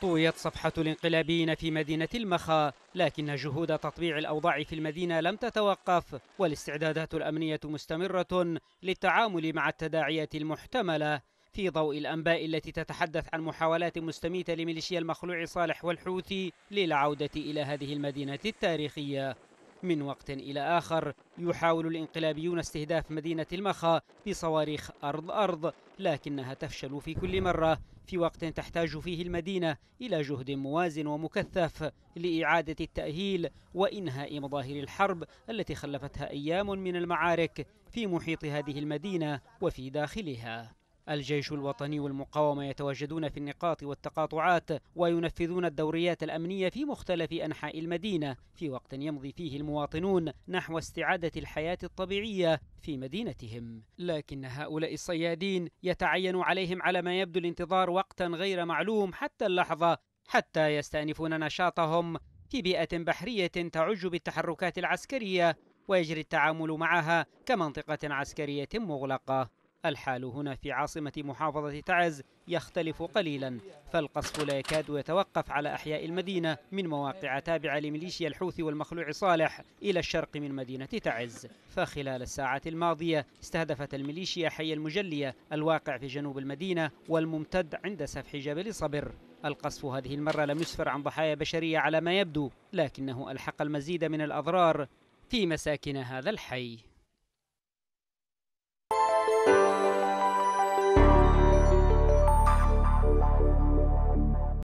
طويت صفحة الانقلابيين في مدينة المخا لكن جهود تطبيع الأوضاع في المدينة لم تتوقف والاستعدادات الأمنية مستمرة للتعامل مع التداعيات المحتملة في ضوء الأنباء التي تتحدث عن محاولات مستميتة لميليشيا المخلوع صالح والحوثي للعودة إلى هذه المدينة التاريخية من وقت إلى آخر يحاول الانقلابيون استهداف مدينة المخا بصواريخ أرض أرض لكنها تفشل في كل مرة في وقت تحتاج فيه المدينة إلى جهد موازن ومكثف لإعادة التأهيل وإنهاء مظاهر الحرب التي خلفتها أيام من المعارك في محيط هذه المدينة وفي داخلها الجيش الوطني والمقاومة يتواجدون في النقاط والتقاطعات وينفذون الدوريات الأمنية في مختلف أنحاء المدينة في وقت يمضي فيه المواطنون نحو استعادة الحياة الطبيعية في مدينتهم لكن هؤلاء الصيادين يتعين عليهم على ما يبدو الانتظار وقتا غير معلوم حتى اللحظة حتى يستأنفون نشاطهم في بيئة بحرية تعج بالتحركات العسكرية ويجري التعامل معها كمنطقة عسكرية مغلقة الحال هنا في عاصمة محافظة تعز يختلف قليلا فالقصف لا يكاد يتوقف على أحياء المدينة من مواقع تابعة لميليشيا الحوثي والمخلوع صالح إلى الشرق من مدينة تعز فخلال الساعات الماضية استهدفت الميليشيا حي المجلية الواقع في جنوب المدينة والممتد عند سفح جبل صبر القصف هذه المرة لم يسفر عن ضحايا بشرية على ما يبدو لكنه ألحق المزيد من الأضرار في مساكن هذا الحي